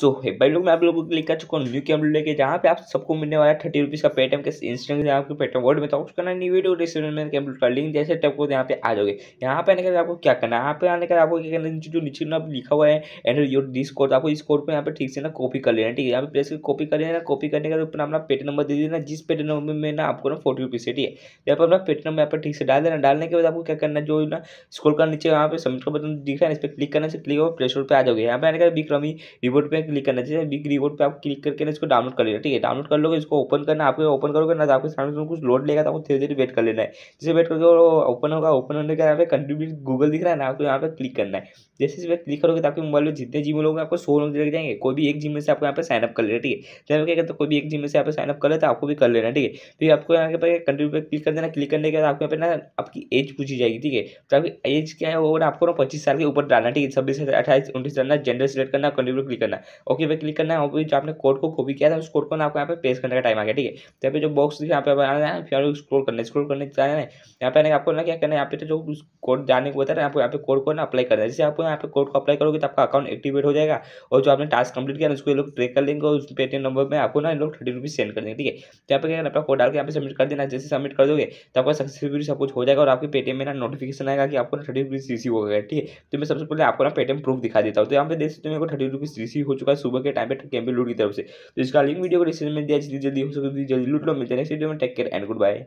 सो so, भाई लोग मैं आप लोगों को लिए कर चुका हूँ न्यू कैमरा लेके जहाँ पे आप सबको मिलने वाला है थर्टी रुपीज़ का पेटम के इंस्टेंट आपको पेटम वर्ड में तो उसका ना न्यू वीडियो डिस्क्रिप्शन में कैमरा का लिंक जैसे टाइप को यहाँ पे आ जाओगे यहाँ पे आने के बाद आपको क्या करना है यहाँ पे आने के बाद आपको क्या करना है जो नीचे ना लिखा हुआ है एंड योर डिस कोड आपको इस कोड को यहाँ पे ठीक से ना कॉपी कर लेना ठीक है यहाँ पे प्रेस कॉपी कर लेना कॉपी करने के बाद अपना अपना नंबर दे देना जिस पेट नंबर में ना आपको ना फोर्टी रुपीज़ से ठीक है यहाँ पर अपना पेट नंबर यहाँ पर ठीक से डाल देना डालने के बाद आपको क्या करना जो ना स्कोर का नीचे यहाँ पे सबमिट का बटन दिख रहा है इस पर क्लिक करना से क्लिक और प्ले स्टोर पर आ जाओगे यहाँ पे आने के बाद विक्रमी रिपोर्ट पे क्लिक करना चाहिए बिग रिवॉर्ड पे आप क्लिक करके ना इसको डाउनलोड कर लेना ठीक है डाउनलोड कर लोगे इसको ओपन करना आपको ओपन करोगे ना तो आपके सामने कुछ लोड लेगा तो आपको धीरे धीरे वेट कर लेना है जैसे वेट करके ओपन होगा ओपन होने के यहाँ पे कंट्रीब्यूट गूगल दिख रहा है ना आपको यहाँ पे क्लिक करना है जैसे इस पर क्लिक करोगे तो आपके मोबाइल में जितने जिम लोग आपको सो लोग लग जाएंगे कोई भी एक जिम में से आपको यहाँ पर साइनअप कर लेना ठीक है जब क्या कोई भी एक में से आप साइनअप कर लेते आपको भी कर लेना ठीक है फिर तो आपको यहाँ पे कंट्रीब्यूट पर क्लिक कर देना क्लिक करने के बाद आपको यहाँ पर ना आपकी एज पूछी जाएगी ठीक है तो आपकी एज क्या है वो आपको ना पच्चीस साल के ऊपर डालना ठीक है छब्बीस अट्ठाईस उन्नीस डालना जेंडर सेलेक्ट करना कंट्रीब्यूट क्लिक करना ओके पे क्लिक करना है और जो आपने कोड को कॉपी किया था उस कोड को ना आपको यहाँ पे पेस्ट करने का टाइम आ गया ठीक है तो यहाँ पे जो बॉक्स यहाँ पे आना है फिर स्क्रोल करना है स्क्रोल करने जाना है यहाँ पे आपको ना क्या करना है यहाँ पे जो कोड जाने को बताया आपको यहाँ पे कोड को ना अप्लाई करना है जैसे आपको यहाँ पे कोड को अप्लाई करोगे तो आपका अकाउंट एक्टिवेट हो जाएगा और जो आपने टास्क कंप्लीट किया उसको लोग ट्रेक कर लेंगे और उस पेटीएम नंबर में आपको ना लोग थर्टी रुपीज़ सेंड कर देंगे ठीक है तो यहाँ पे क्या आपका कोड डाल के यहाँ पे सबमिट कर देना जैसे सबमिट कर दोगे तो आपका सक्सेसफुल सब कुछ हो जाएगा और आपके पेटीएम में ना नोटिफिकेशन आएगा कि आपको ना थर्टी रुपीज़ रिसीव हो गया ठीक है तो मैं सबसे पहले आपको ना पेटीएम प्रूफ दिखा देता हूँ तो यहाँ पे देख सकते हो मेरे को थर्टी रुपीज़ रिसीव हो चुका तो है सुबह के टाइम पर कैंपे लूट की तरफ से तो इसका लिंक वीडियो को डिस्क्रिप्शन में दिया जल्दी हो सके तो जल्दी लूट लो मिलते हैं नेक्स्ट वीडियो में take care and good bye